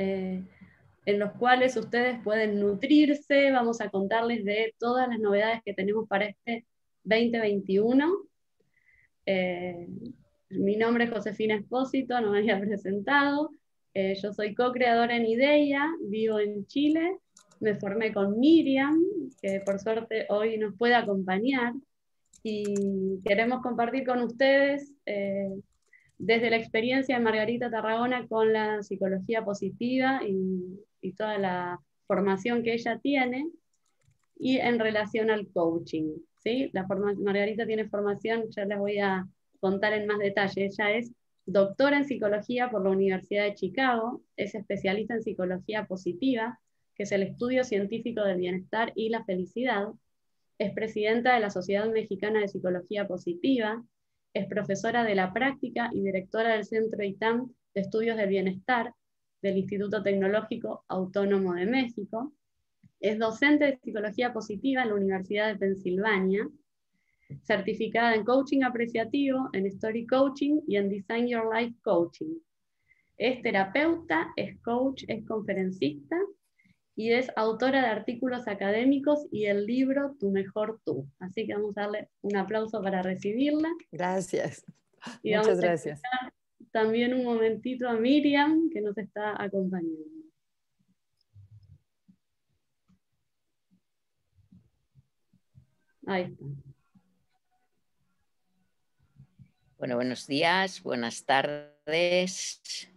Eh, en los cuales ustedes pueden nutrirse. Vamos a contarles de todas las novedades que tenemos para este 2021. Eh, mi nombre es Josefina Espósito, no me había presentado. Eh, yo soy co-creadora en IDEA, vivo en Chile. Me formé con Miriam, que por suerte hoy nos puede acompañar. Y queremos compartir con ustedes desde la experiencia de Margarita Tarragona con la psicología positiva y, toda la formación que ella tiene, y en relación al coaching. ¿sí? La forma, Margarita tiene formación, ya les voy a contar en más detalle. Ella es doctora en psicología por la Universidad de Chicago, es especialista en psicología positiva, que es el estudio científico del bienestar y la felicidad. Es presidenta de la Sociedad Mexicana de Psicología Positiva, es profesora de la práctica y directora del Centro ITAM de Estudios del Bienestar del Instituto Tecnológico Autónomo de México. Es docente de psicología positiva en la Universidad de Pensilvania, certificada en coaching apreciativo, en story coaching y en design your life coaching. Es terapeuta, es coach, es conferencista y es autora de artículos académicos y el libro Tu Mejor Tú. Así que vamos a darle un aplauso para recibirla. Gracias. Y Muchas gracias. también un momentito a Miriam, que nos está acompañando. Ahí está. Bueno, buenos días, buenas tardes.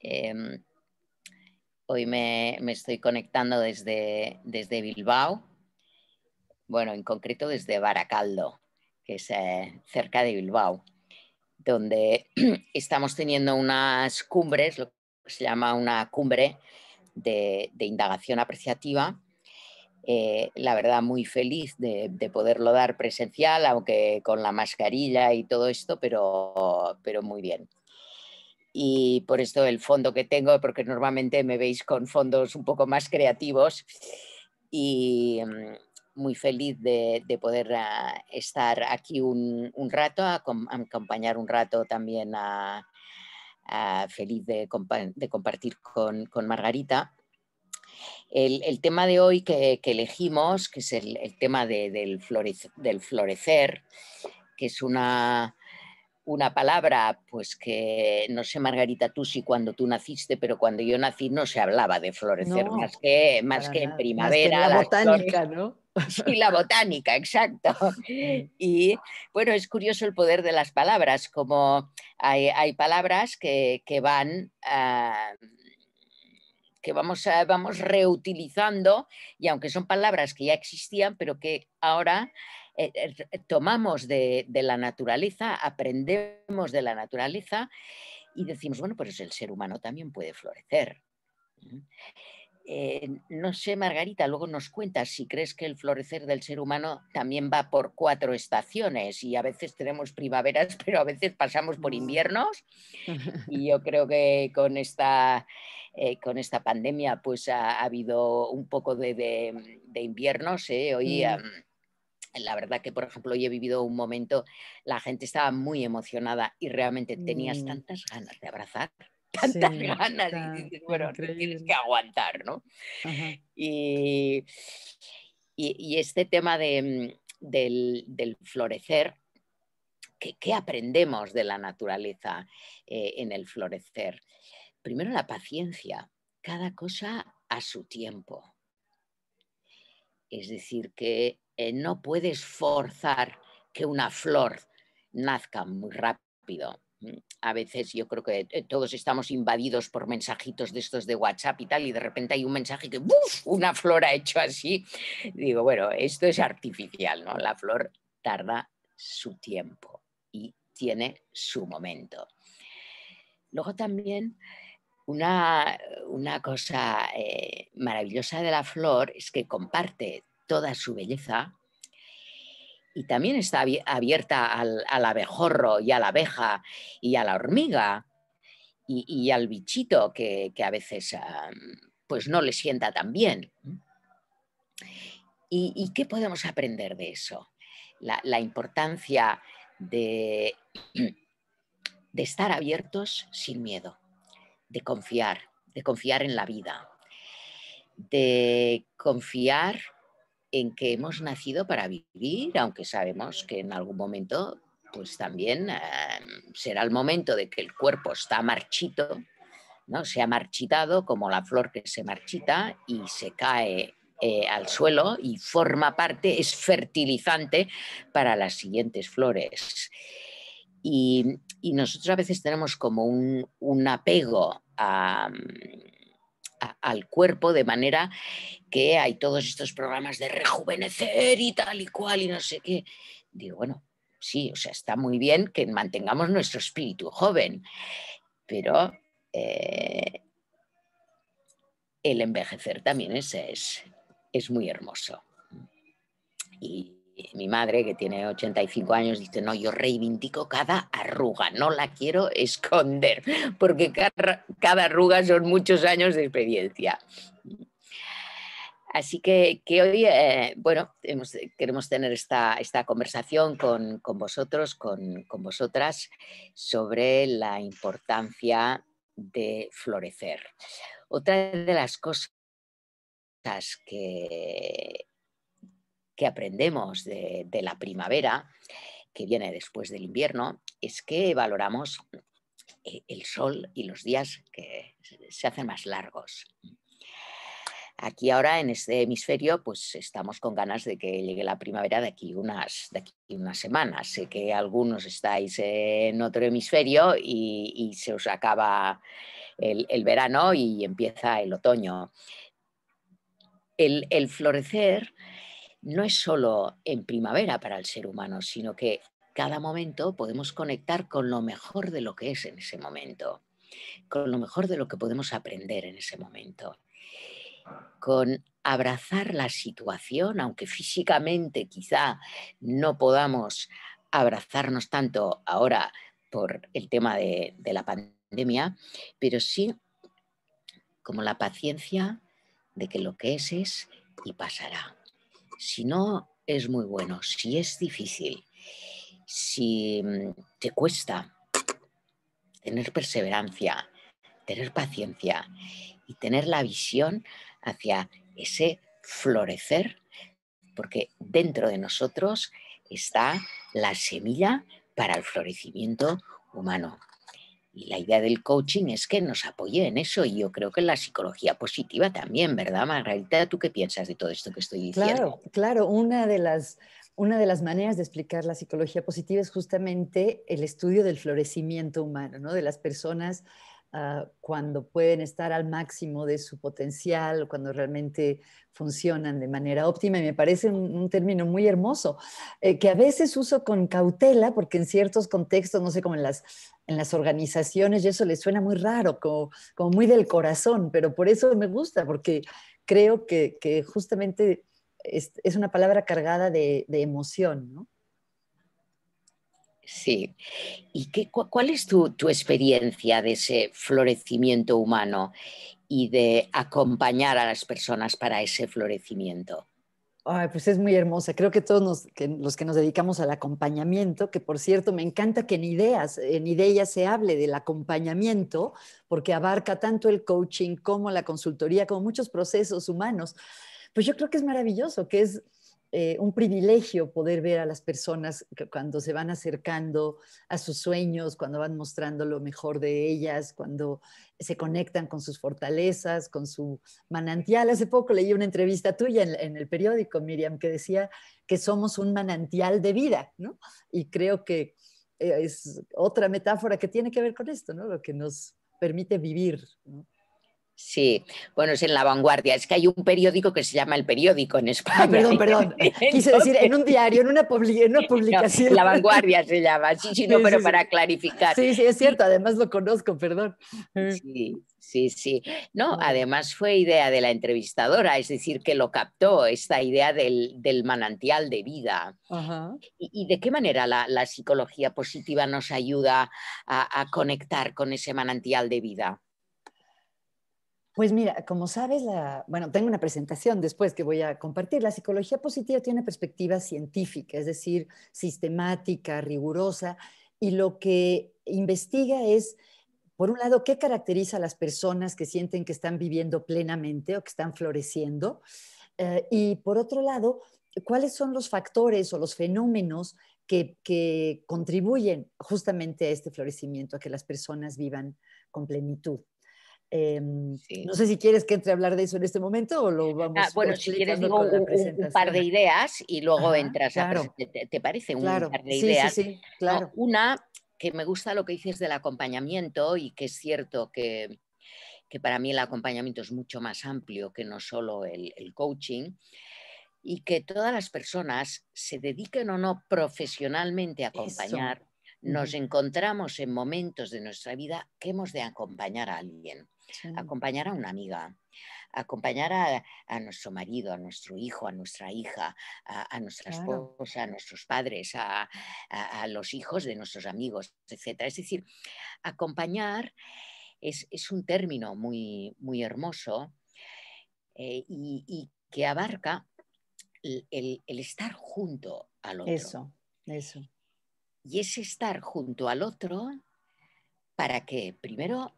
Em, Hoy me, estoy conectando desde, Bilbao, bueno, en concreto desde Baracaldo, que es eh, cerca de Bilbao, donde estamos teniendo unas cumbres, lo que se llama una cumbre de, indagación apreciativa. Eh, la verdad, muy feliz de, poderlo dar presencial, aunque con la mascarilla y todo esto, pero muy bien y por esto el fondo que tengo, porque normalmente me veis con fondos un poco más creativos y mm, muy feliz de, poder ah, estar aquí un, rato, a, acompañar un rato también a, feliz de, compartir con, Margarita. El, tema de hoy que, elegimos, que es el, tema del florecer, que es una, una palabra, pues que no sé, Margarita, tú sí cuando tú naciste, pero cuando yo nací no se hablaba de florecer más que, más que en primavera. la botánica, ¿no? Sí, la botánica, exacto. Y bueno, es curioso el poder de las palabras, como hay, palabras que, van que vamos, a, vamos reutilizando y aunque son palabras que ya existían, pero que ahora eh, eh, tomamos de, la naturaleza, aprendemos de la naturaleza y decimos, bueno, pues el ser humano también puede florecer. ¿Mm? Eh, no sé, Margarita, luego nos cuentas si crees que el florecer del ser humano también va por cuatro estaciones y a veces tenemos primaveras, pero a veces pasamos por mm. inviernos. Y yo creo que con esta, con esta pandemia pues ha, habido un poco de, de, inviernos. Hoy, mm la verdad que, por ejemplo, hoy he vivido un momento, la gente estaba muy emocionada y realmente tenías mm. tantas ganas de abrazar, tantas ganas, y dices, bueno, tienes que aguantar, ¿no? Y, este tema mm, del, florecer, ¿qué, aprendemos de la naturaleza eh, en el florecer? Primero la paciencia, cada cosa a su tiempo. Es decir, que eh, no puedes forzar que una flor nazca muy rápido. Mm, a veces yo creo que eh, todos estamos invadidos por mensajitos de estos de WhatsApp y tal, y de repente hay un mensaje que ¡buf! una flor ha hecho así. Digo, bueno, esto es artificial, ¿no? La flor tarda su tiempo y tiene su momento. Luego también una, cosa eh, maravillosa de la flor es que comparte toda su belleza. Y también está abierta al, abejorro y a la abeja y a la hormiga y, al bichito que, a veces pues no le sienta tan bien. ¿Mm? ¿Y, qué podemos aprender de eso? La, la importancia de, de estar abiertos sin miedo, de confiar, de confiar en la vida, de confiar en que hemos nacido para vivir, aunque sabemos que en algún momento, pues también ah, será el momento de que el cuerpo está marchito, ¿no? se ha marchitado como la flor que se marchita y se cae eh, al suelo y forma parte, es fertilizante para las siguientes flores. Y, nosotros a veces tenemos como un, apego a al cuerpo, de manera que hay todos estos programas de rejuvenecer y tal y cual y no sé qué. Digo, bueno, sí, o sea, está muy bien que mantengamos nuestro espíritu joven, pero eh, el envejecer también es, es, es muy hermoso. Y mi madre, que tiene 85 años, dice, no, yo reivindico cada arruga, no la quiero esconder, porque cada, arruga son muchos años de experiencia. Así que, hoy, eh, bueno, queremos tener esta, esta conversación con, vosotros, con, con, vosotras, sobre la importancia de florecer. Otra de las cosas que, aprendemos de, la primavera, que viene después del invierno, es que valoramos eh, el sol y los días que se hacen más largos. Aquí ahora en este hemisferio pues estamos con ganas de que llegue la primavera de aquí unas, de aquí unas semanas. Sé que algunos estáis en otro hemisferio y, se os acaba el, verano y empieza el otoño. El, el florecer no es solo en primavera para el ser humano, sino que cada momento podemos conectar con lo mejor de lo que es en ese momento, con lo mejor de lo que podemos aprender en ese momento, con abrazar la situación, aunque físicamente quizá no podamos abrazarnos tanto ahora por el tema de, la pandemia, pero sí como la paciencia de que lo que es es y pasará. Si no es muy bueno, si es difícil, si mm, te cuesta tener perseverancia, tener paciencia y tener la visión hacia ese florecer, porque dentro de nosotros está la semilla para el florecimiento humano la idea del coaching es que nos apoye en eso. Y yo creo que la psicología positiva también, ¿verdad, Margarita? ¿Tú qué piensas de todo esto que estoy diciendo? Claro, claro. Una de las, una de las maneras de explicar la psicología positiva es justamente el estudio del florecimiento humano, ¿no? De las personas ah, cuando pueden estar al máximo de su potencial, cuando realmente funcionan de manera óptima. Y me parece un, término muy hermoso, eh, que a veces uso con cautela, porque en ciertos contextos, no sé, cómo en las en las organizaciones y eso le suena muy raro, como, muy del corazón, pero por eso me gusta, porque creo que, justamente es, una palabra cargada de, emoción, Sí. ¿Y qué, cuál es tu, tu, experiencia de ese florecimiento humano y de acompañar a las personas para ese florecimiento? pues es muy hermosa. Creo que todos los que nos dedicamos al acompañamiento, que por cierto me encanta que en ideas, en ideas se hable del acompañamiento, porque abarca tanto el coaching como la consultoría, como muchos procesos humanos. Pues yo creo que es maravilloso, que es eh, un privilegio poder ver a las personas cuando se van acercando a sus sueños, cuando van mostrando lo mejor de ellas, cuando se conectan con sus fortalezas, con su manantial. Hace poco leí una entrevista tuya en, el periódico, Miriam, que decía que somos un manantial de vida, ¿no? Y creo que eh, es otra metáfora que tiene que ver con esto, ¿no? Lo que nos permite vivir. ¿no? Sí, bueno, es en La Vanguardia. Es que hay un periódico que se llama El Periódico en ah, España. perdón, perdón. Quise decir en un diario, en una, publicación. la Vanguardia se llama, sí, sí, no, pero para clarificar. Sí, sí, es cierto, además lo conozco, perdón. Eh. Sí, sí, sí. No, además fue idea de la entrevistadora, es decir, que lo captó, esta idea del, manantial de vida. Y, de qué manera la, psicología positiva nos ayuda a conectar con ese manantial de vida? Pues mira, como sabes, bueno, tengo una presentación después que voy a compartir. La psicología positiva tiene una perspectiva científica, es decir, sistemática, rigurosa, y lo que investiga es, por un lado, qué caracteriza a las personas que sienten que están viviendo plenamente o que están floreciendo, eh, y por otro lado, cuáles son los factores o los fenómenos que, contribuyen justamente a este florecimiento, a que las personas vivan con plenitud. Em, no sé si quieres que entre a hablar de eso en este momento o lo ah, vamos a ah, Bueno, si quieres digo un, par de ideas y luego entras a ¿Te, ¿Te, parece un claro. par de ideas? Sí, sí, claro. Una, que me gusta lo que dices del acompañamiento y que es cierto que, para mí el acompañamiento es mucho más amplio que no solo el, coaching y que todas las personas se dediquen o no profesionalmente a acompañar nos encontramos en momentos de nuestra vida que hemos de acompañar a alguien, acompañar a una amiga, acompañar a, nuestro marido, a nuestro hijo, a nuestra hija, a, nuestra esposa, a nuestros padres, a, los hijos de nuestros amigos, etc. Es decir, acompañar es, un término muy, muy hermoso eh, y, que abarca el, estar junto al otro. Eso, eso. Y es estar junto al otro para que primero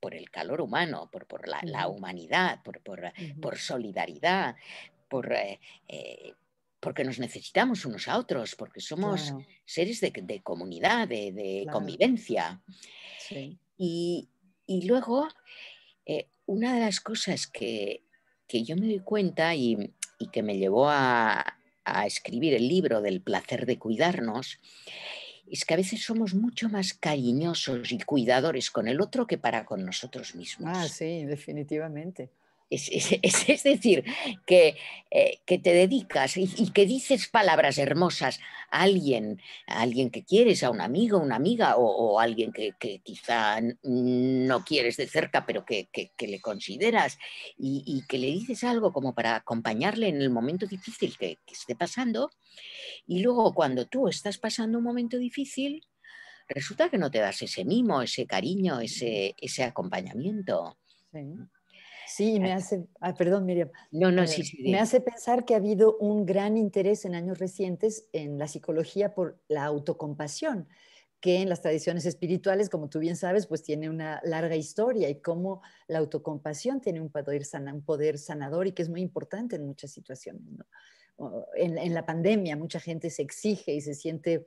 por el calor humano, por, la, humanidad, por, solidaridad, por, eh, eh, porque nos necesitamos unos a otros, porque somos seres de, comunidad, de, convivencia. Y, luego, eh, una de las cosas que, yo me doy cuenta y que me llevó a, a escribir el libro del placer de cuidarnos, es que a veces somos mucho más cariñosos y cuidadores con el otro que para con nosotros ah, mismos. Ah, sí, definitivamente. Es, decir, que, eh, que, te dedicas y, que dices palabras hermosas a alguien, a alguien que quieres, a un amigo, una amiga o, alguien que, quizá no quieres de cerca, pero que, le consideras y, que le dices algo como para acompañarle en el momento difícil que esté pasando. Y luego cuando tú estás pasando un momento difícil, resulta que no te das ese mimo, ese cariño, ese, ese acompañamiento. Sí. Sí, me hace, perdón no, eh, me hace pensar que ha habido un gran interés en años recientes en la psicología por la autocompasión, que en las tradiciones espirituales, como tú bien sabes, pues tiene una larga historia y cómo la autocompasión tiene un poder, sanador y que es muy importante en muchas situaciones. en, la pandemia mucha gente se exige y se siente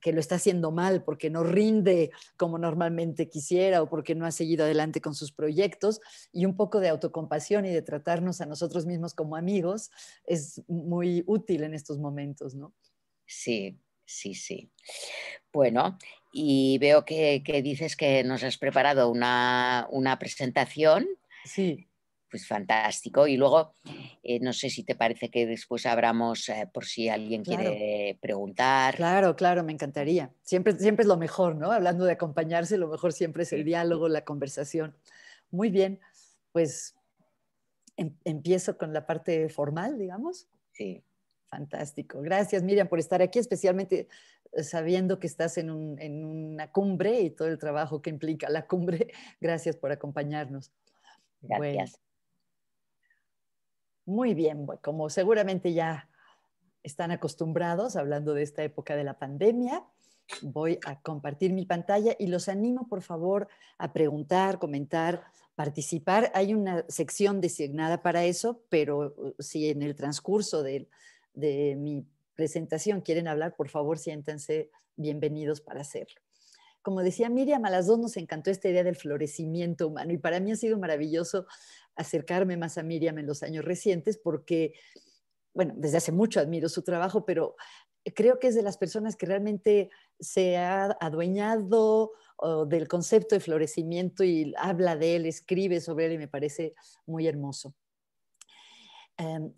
que lo está haciendo mal porque no rinde como normalmente quisiera o porque no ha seguido adelante con sus proyectos y un poco de autocompasión y de tratarnos a nosotros mismos como amigos es muy útil en estos momentos, ¿no? Sí, sí, sí. Bueno, y veo que, dices que nos has preparado una, una presentación. Sí pues fantástico. Y luego, eh, no sé si te parece que después abramos eh, por si alguien quiere preguntar. Claro, claro, me encantaría. Siempre, siempre es lo mejor, ¿no? Hablando de acompañarse, lo mejor siempre es el diálogo, la conversación. Muy bien, pues em, empiezo con la parte formal, digamos. Sí. Fantástico. Gracias, Miriam, por estar aquí, especialmente eh, sabiendo que estás en, una cumbre y todo el trabajo que implica la cumbre. Gracias por acompañarnos. Gracias. Muy bien, como seguramente ya están acostumbrados, hablando de esta época de la pandemia, voy a compartir mi pantalla y los animo, por favor, a preguntar, comentar, participar. Hay una sección designada para eso, pero uh, si en el transcurso de, mi presentación quieren hablar, por favor, siéntense. bienvenidos para hacerlo. Como decía Miriam, a las dos nos encantó esta idea del florecimiento humano y para mí ha sido maravilloso acercarme más a Miriam en los años recientes porque, bueno, desde hace mucho admiro su trabajo, pero creo que es de las personas que realmente se ha adueñado oh, del concepto de florecimiento y habla de él, escribe sobre él y me parece muy hermoso. Em,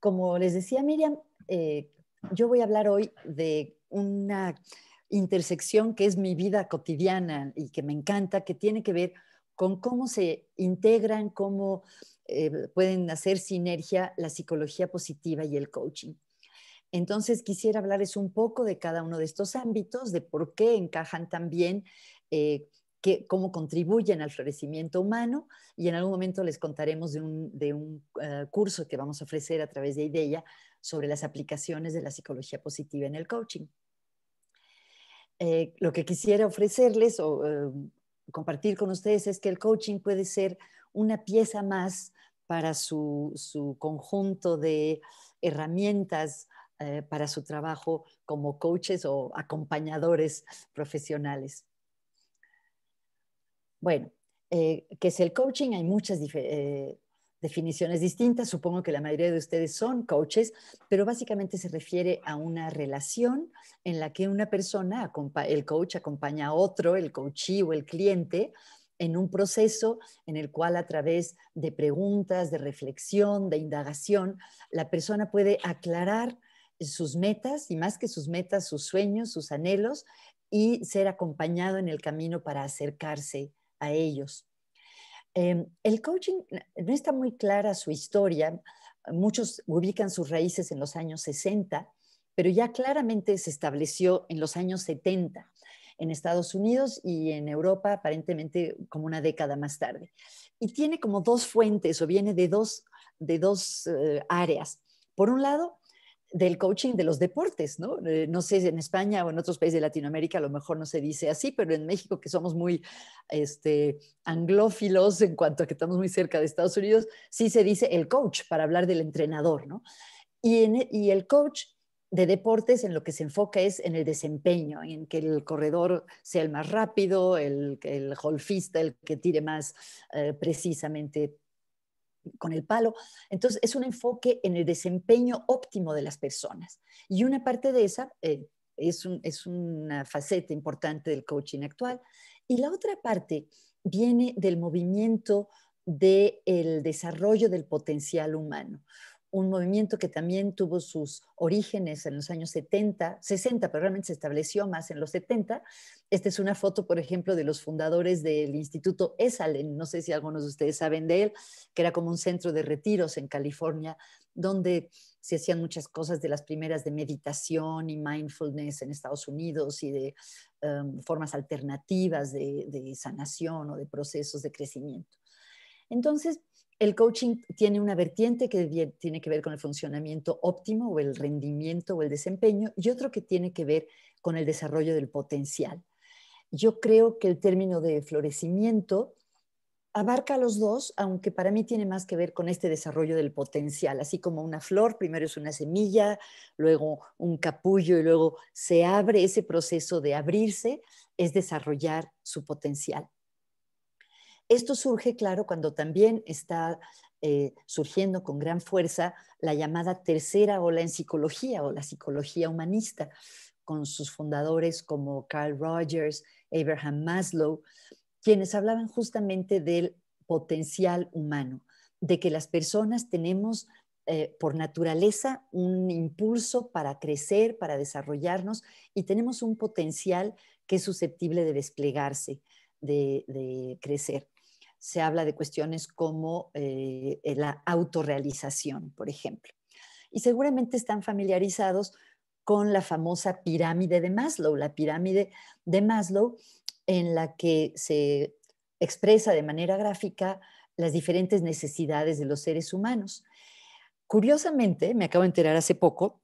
como les decía Miriam, eh, yo voy a hablar hoy de una intersección que es mi vida cotidiana y que me encanta, que tiene que ver con cómo se integran, cómo eh, pueden hacer sinergia la psicología positiva y el coaching. Entonces quisiera hablarles un poco de cada uno de estos ámbitos, de por qué encajan también, eh, que, cómo contribuyen al florecimiento humano y en algún momento les contaremos de un, eh, curso que vamos a ofrecer a través de IDEA sobre las aplicaciones de la psicología positiva en el coaching. Eh, lo que quisiera ofrecerles o, compartir con ustedes es que el coaching puede ser una pieza más para su, conjunto de herramientas eh, para su trabajo como coaches o acompañadores profesionales. Bueno, eh, que ¿qué es el coaching? Hay muchas eh, definiciones distintas. Supongo que la mayoría de ustedes son coaches, pero básicamente se refiere a una relación en la que una persona, el coach acompaña a otro, el coachee o el cliente, en un proceso en el cual a través de preguntas, de reflexión, de indagación, la persona puede aclarar sus metas y más que sus metas, sus sueños, sus anhelos y ser acompañado en el camino para acercarse a ellos. Em, el coaching no está muy clara su historia. Muchos ubican sus raíces en los años 60, pero ya claramente se estableció en los años 70 en Estados Unidos y en Europa aparentemente como una década más tarde. Y tiene como dos fuentes o viene de dos, de dos eh, áreas. Por un lado, del coaching de los deportes, ¿no? Eh, no sé, en España o en otros países de Latinoamérica a lo mejor no se dice así, pero en México que somos muy este, anglófilos en cuanto a que estamos muy cerca de Estados Unidos, sí se dice el coach para hablar del entrenador, ¿no? Y, e, el coach de deportes en lo que se enfoca es en el desempeño, en que el corredor sea el más rápido, el, golfista el que tire más eh, precisamente con el palo. Entonces, es un enfoque en el desempeño óptimo de las personas. Y una parte de esa eh, es, una faceta importante del coaching actual. Y la otra parte viene del movimiento del desarrollo del potencial humano un movimiento que también tuvo sus orígenes en los años 70, 60, pero realmente se estableció más en los 70. Esta es una foto, por ejemplo, de los fundadores del Instituto Esalen, no sé si algunos de ustedes saben de él, que era como un centro de retiros en California, donde se hacían muchas cosas de las primeras de meditación y mindfulness en Estados Unidos y de um, formas alternativas de, de sanación o de procesos de crecimiento. Entonces, el coaching tiene una vertiente que tiene que ver con el funcionamiento óptimo o el rendimiento o el desempeño y otro que tiene que ver con el desarrollo del potencial. Yo creo que el término de florecimiento abarca los dos, aunque para mí tiene más que ver con este desarrollo del potencial, así como una flor, primero es una semilla, luego un capullo y luego se abre ese proceso de abrirse, es desarrollar su potencial. Esto surge, claro, cuando también está eh, surgiendo con gran fuerza la llamada tercera ola en psicología o la psicología humanista, con sus fundadores como Carl Rogers, Abraham Maslow, quienes hablaban justamente del potencial humano, de que las personas tenemos eh, por naturaleza un impulso para crecer, para desarrollarnos y tenemos un potencial que es susceptible de desplegarse, de crecer se habla de cuestiones como eh, eh, la autorrealización, por ejemplo. Y seguramente están familiarizados con la famosa pirámide de Maslow, la pirámide de Maslow en la que se expresa de manera gráfica las diferentes necesidades de los seres humanos. Curiosamente, me acabo de enterar hace poco,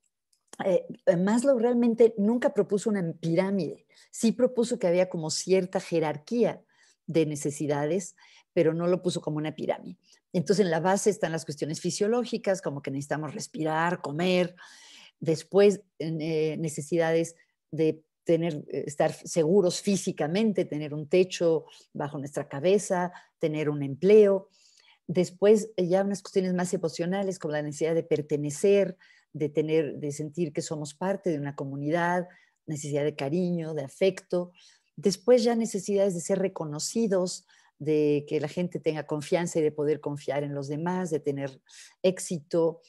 eh, Maslow realmente nunca propuso una pirámide, sí propuso que había como cierta jerarquía de necesidades, pero no lo puso como una pirámide. Entonces, en la base están las cuestiones fisiológicas, como que necesitamos respirar, comer, después eh, necesidades de tener, eh, estar seguros físicamente, tener un techo bajo nuestra cabeza, tener un empleo. Después eh, ya unas cuestiones más emocionales, como la necesidad de pertenecer, de tener, de sentir que somos parte de una comunidad, necesidad de cariño, de afecto. Después ya necesidades de ser reconocidos, de que la gente tenga confianza y de poder confiar en los demás, de tener éxito.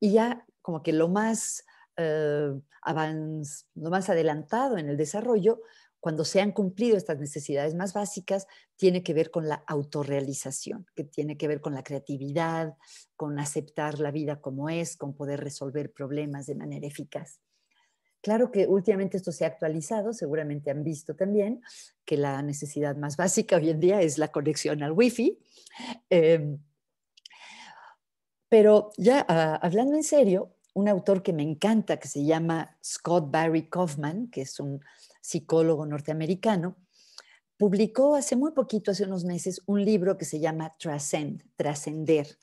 Y ya como que lo más, eh, lo más adelantado en el desarrollo, cuando se han cumplido estas necesidades más básicas, tiene que ver con la autorrealización, que tiene que ver con la creatividad, con aceptar la vida como es, con poder resolver problemas de manera eficaz. Claro que últimamente esto se ha actualizado, seguramente han visto también que la necesidad más básica hoy en día es la conexión al wifi. fi em, pero ya ah, hablando en serio, un autor que me encanta, que se llama Scott Barry Kaufman, que es un psicólogo norteamericano, publicó hace muy poquito, hace unos meses, un libro que se llama Trascend, Trascender,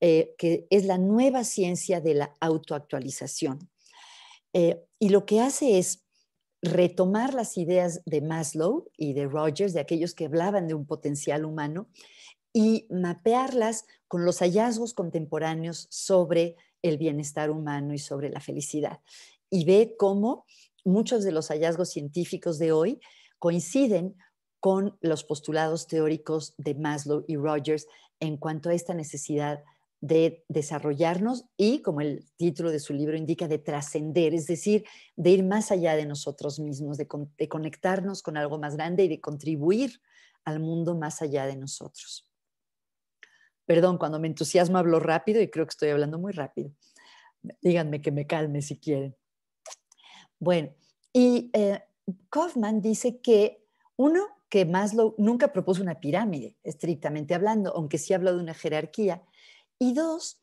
eh, que es la nueva ciencia de la autoactualización. Eh, y lo que hace es retomar las ideas de Maslow y de Rogers, de aquellos que hablaban de un potencial humano, y mapearlas con los hallazgos contemporáneos sobre el bienestar humano y sobre la felicidad. Y ve cómo muchos de los hallazgos científicos de hoy coinciden con los postulados teóricos de Maslow y Rogers en cuanto a esta necesidad de desarrollarnos y, como el título de su libro indica, de trascender, es decir, de ir más allá de nosotros mismos, de, conectarnos con algo más grande y de contribuir al mundo más allá de nosotros. Perdón, cuando me entusiasmo hablo rápido y creo que estoy hablando muy rápido. Díganme que me calme si quieren. Bueno, y eh, Kaufman dice que uno, que Maslow nunca propuso una pirámide, estrictamente hablando, aunque sí habló de una jerarquía, y dos,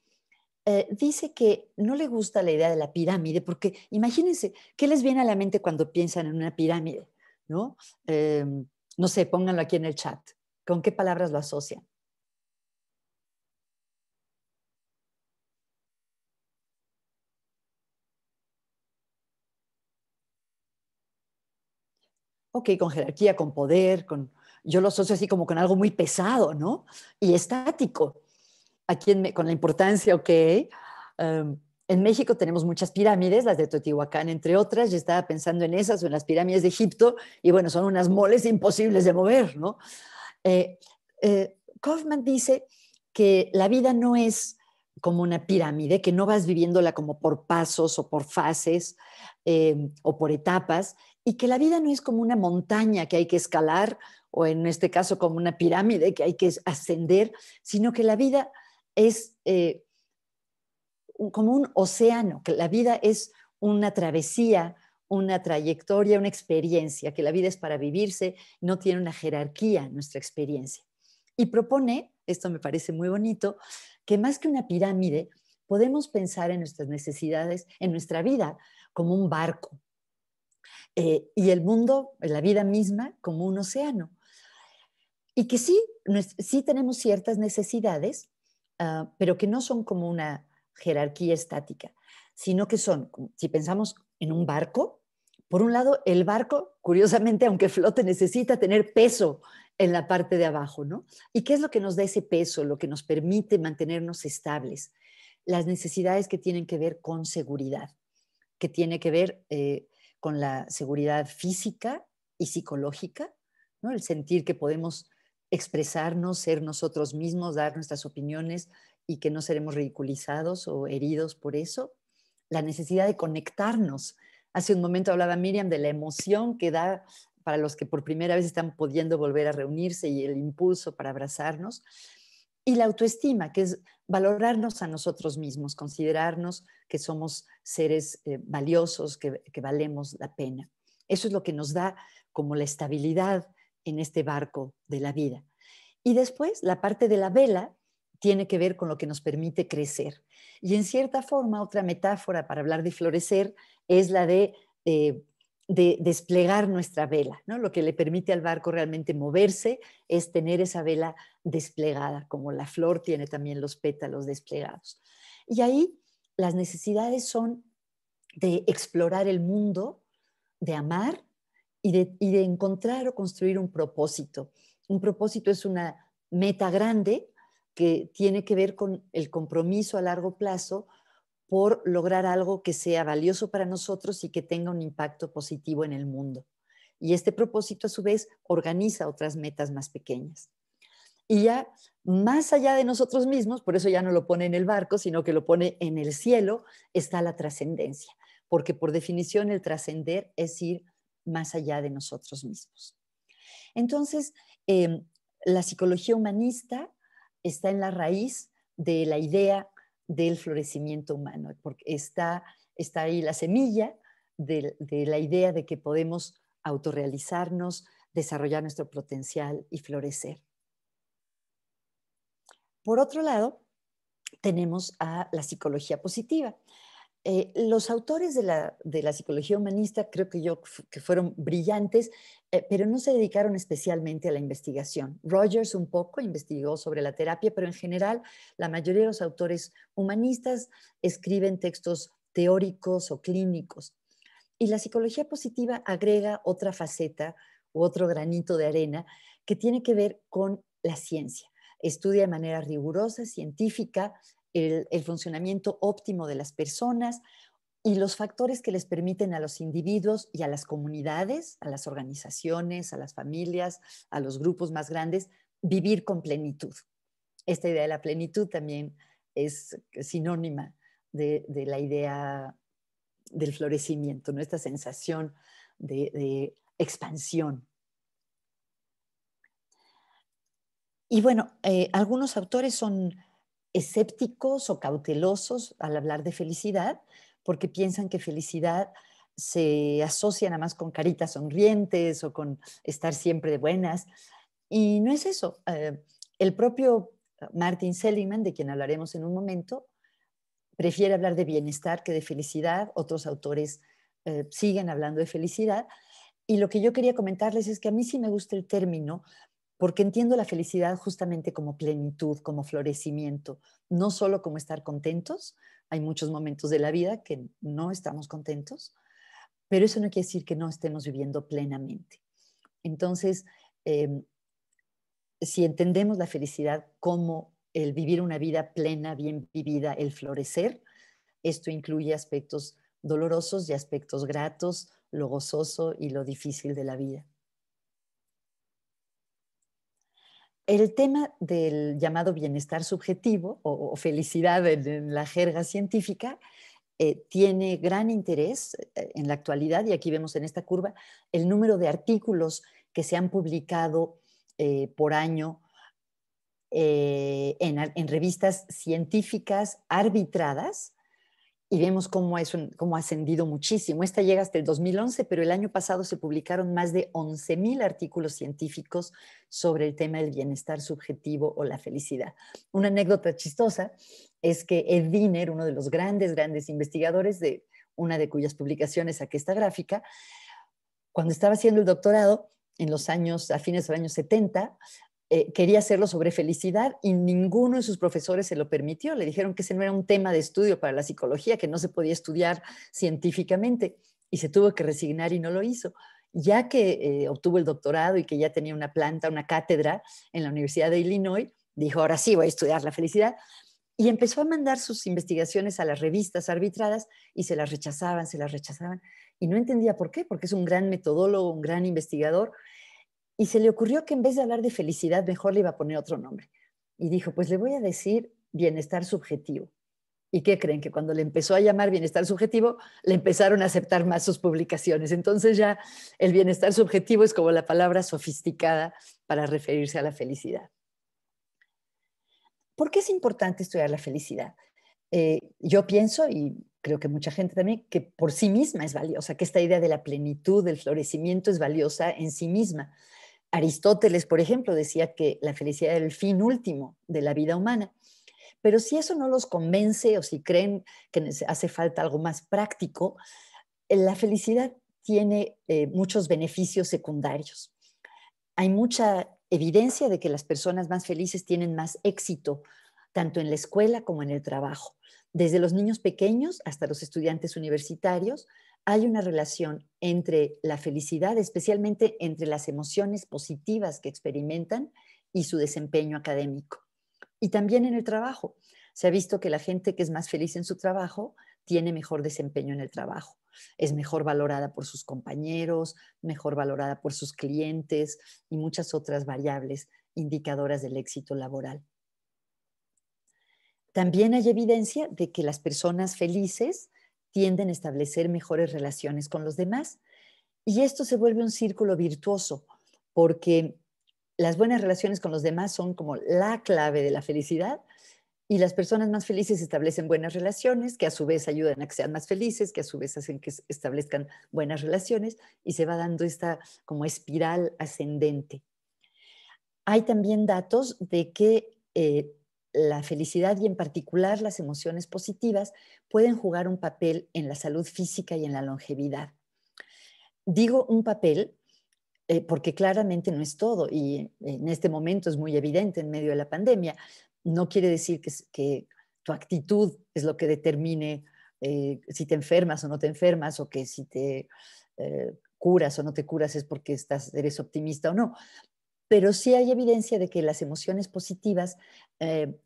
eh, dice que no le gusta la idea de la pirámide, porque imagínense, ¿qué les viene a la mente cuando piensan en una pirámide? ¿No? Em, no sé, pónganlo aquí en el chat. ¿Con qué palabras lo asocian? ok, con jerarquía, con poder, con yo lo asocio así como con algo muy pesado, ¿no? Y estático aquí con la importancia, ok. Em, en México tenemos muchas pirámides, las de Teotihuacán, entre otras. Yo estaba pensando en esas o en las pirámides de Egipto, y bueno, son unas moles imposibles de mover, ¿no? Eh, eh, Kaufman dice que la vida no es como una pirámide, que no vas viviéndola como por pasos o por fases em, o por etapas, y que la vida no es como una montaña que hay que escalar o en este caso como una pirámide que hay que ascender, sino que la vida es eh, como un océano, que la vida es una travesía, una trayectoria, una experiencia, que la vida es para vivirse, no tiene una jerarquía nuestra experiencia. Y propone, esto me parece muy bonito, que más que una pirámide, podemos pensar en nuestras necesidades, en nuestra vida, como un barco. Eh, y el mundo, la vida misma, como un océano. Y que sí, sí tenemos ciertas necesidades, Ah, pero que no son como una jerarquía estática, sino que son, si pensamos en un barco, por un lado, el barco, curiosamente, aunque flote, necesita tener peso en la parte de abajo, ¿no? ¿Y qué es lo que nos da ese peso, lo que nos permite mantenernos estables? Las necesidades que tienen que ver con seguridad, que tiene que ver eh, con la seguridad física y psicológica, ¿no? El sentir que podemos expresarnos, ser nosotros mismos, dar nuestras opiniones y que no seremos ridiculizados o heridos por eso. La necesidad de conectarnos. Hace un momento hablaba Miriam de la emoción que da para los que por primera vez están pudiendo volver a reunirse y el impulso para abrazarnos. Y la autoestima, que es valorarnos a nosotros mismos, considerarnos que somos seres eh, valiosos, que valemos la pena. Eso es lo que nos da como la estabilidad en este barco de la vida. Y después, la parte de la vela tiene que ver con lo que nos permite crecer. Y en cierta forma, otra metáfora para hablar de florecer es la eh, de, desplegar nuestra vela. ¿no? Lo que le permite al barco realmente moverse es tener esa vela desplegada, como la flor tiene también los pétalos desplegados. Y ahí las necesidades son de explorar el mundo, de amar y de, encontrar o construir un propósito. Un propósito es una meta grande que tiene que ver con el compromiso a largo plazo por lograr algo que sea valioso para nosotros y que tenga un impacto positivo en el mundo. Y este propósito, a su vez, organiza otras metas más pequeñas. Y ya más allá de nosotros mismos, por eso ya no lo pone en el barco, sino que lo pone en el cielo, está la trascendencia. Porque por definición el trascender es ir más allá de nosotros mismos. Entonces, em, la psicología humanista está en la raíz de la idea del florecimiento humano, porque está, ahí la semilla de, de la idea de que podemos autorrealizarnos, desarrollar nuestro potencial y florecer. Por otro lado, tenemos a la psicología positiva, eh, los autores de la, psicología humanista creo que yo que fueron brillantes, eh, pero no se dedicaron especialmente a la investigación. Rogers un poco investigó sobre la terapia, pero en general la mayoría de los autores humanistas escriben textos teóricos o clínicos. Y la psicología positiva agrega otra faceta u otro granito de arena que tiene que ver con la ciencia. Estudia de manera rigurosa, científica, el, funcionamiento óptimo de las personas y los factores que les permiten a los individuos y a las comunidades, a las organizaciones, a las familias, a los grupos más grandes, vivir con plenitud. Esta idea de la plenitud también es sinónima de, la idea del florecimiento, nuestra sensación de, expansión. Y bueno, eh, algunos autores son escépticos o cautelosos al hablar de felicidad, porque piensan que felicidad se asocia nada más con caritas sonrientes o con estar siempre de buenas. Y no es eso. Eh, el propio Martin Seligman, de quien hablaremos en un momento, prefiere hablar de bienestar que de felicidad. Otros autores eh, siguen hablando de felicidad. Y lo que yo quería comentarles es que a mí sí me gusta el término porque entiendo la felicidad justamente como plenitud, como florecimiento, no solo como estar contentos, hay muchos momentos de la vida que no estamos contentos, pero eso no quiere decir que no estemos viviendo plenamente. Entonces, em, si entendemos la felicidad como el vivir una vida plena, bien vivida, el florecer, esto incluye aspectos dolorosos y aspectos gratos, lo gozoso y lo difícil de la vida. El tema del llamado bienestar subjetivo o, felicidad en, la jerga científica eh, tiene gran interés eh, en la actualidad y aquí vemos en esta curva el número de artículos que se han publicado eh, por año en revistas científicas arbitradas y vemos cómo, ha ascendido muchísimo. Esta llega hasta el 2011, pero el año pasado se publicaron más de 11.000 artículos científicos sobre el tema del bienestar subjetivo o la felicidad. Una anécdota chistosa es que Ed Diner, uno de los grandes, grandes investigadores de una de cuyas publicaciones aquí esta gráfica, cuando estaba haciendo el doctorado, en los años, a fines de los años 70, eh, quería hacerlo sobre felicidad y ninguno de sus profesores se lo permitió. Le dijeron que ese no era un tema de estudio para la psicología, que no se podía estudiar científicamente y se tuvo que resignar y no lo hizo. Ya que eh, obtuvo el doctorado y que ya tenía una planta, una cátedra en la Universidad de Illinois, dijo, ahora sí voy a estudiar la felicidad. Y empezó a mandar sus investigaciones a las revistas arbitradas y se las rechazaban, se las rechazaban. Y no entendía por qué, porque es un gran metodólogo, un gran investigador, y se le ocurrió que en vez de hablar de felicidad, mejor le iba a poner otro nombre. Y dijo, pues le voy a decir bienestar subjetivo. ¿Y qué creen? Que cuando le empezó a llamar bienestar subjetivo, le empezaron a aceptar más sus publicaciones. Entonces ya el bienestar subjetivo es como la palabra sofisticada para referirse a la felicidad. ¿Por qué es importante estudiar la felicidad? Eh, yo pienso, y creo que mucha gente también, que por sí misma es valiosa, que esta idea de la plenitud, del florecimiento es valiosa en sí misma. Aristóteles, por ejemplo, decía que la felicidad era el fin último de la vida humana. Pero si eso no los convence o si creen que hace falta algo más práctico, la felicidad tiene eh, muchos beneficios secundarios. Hay mucha evidencia de que las personas más felices tienen más éxito, tanto en la escuela como en el trabajo, desde los niños pequeños hasta los estudiantes universitarios, hay una relación entre la felicidad, especialmente entre las emociones positivas que experimentan y su desempeño académico. Y también en el trabajo. Se ha visto que la gente que es más feliz en su trabajo tiene mejor desempeño en el trabajo. Es mejor valorada por sus compañeros, mejor valorada por sus clientes y muchas otras variables indicadoras del éxito laboral. También hay evidencia de que las personas felices tienden a establecer mejores relaciones con los demás. Y esto se vuelve un círculo virtuoso, porque las buenas relaciones con los demás son como la clave de la felicidad y las personas más felices establecen buenas relaciones, que a su vez ayudan a que sean más felices, que a su vez hacen que establezcan buenas relaciones y se va dando esta como espiral ascendente. Hay también datos de que eh, la felicidad y en particular las emociones positivas pueden jugar un papel en la salud física y en la longevidad. Digo un papel eh, porque claramente no es todo y en este momento es muy evidente en medio de la pandemia. No quiere decir que, tu actitud es lo que determine eh, si te enfermas o no te enfermas o que si te eh, curas o no te curas es porque estás, eres optimista o no pero sí hay evidencia de que las emociones positivas eh,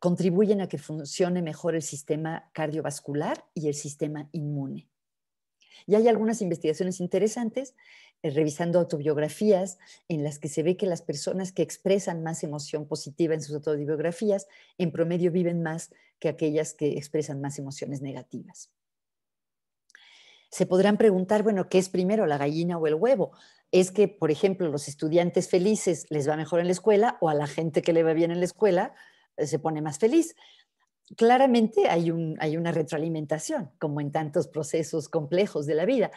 contribuyen a que funcione mejor el sistema cardiovascular y el sistema inmune. Y hay algunas investigaciones interesantes, eh, revisando autobiografías, en las que se ve que las personas que expresan más emoción positiva en sus autobiografías, en promedio viven más que aquellas que expresan más emociones negativas. Se podrán preguntar, bueno, ¿qué es primero, la gallina o el huevo? es que, por ejemplo, los estudiantes felices les va mejor en la escuela o a la gente que le va bien en la escuela eh, se pone más feliz. Claramente hay, una retroalimentación, como en tantos procesos complejos de la vida,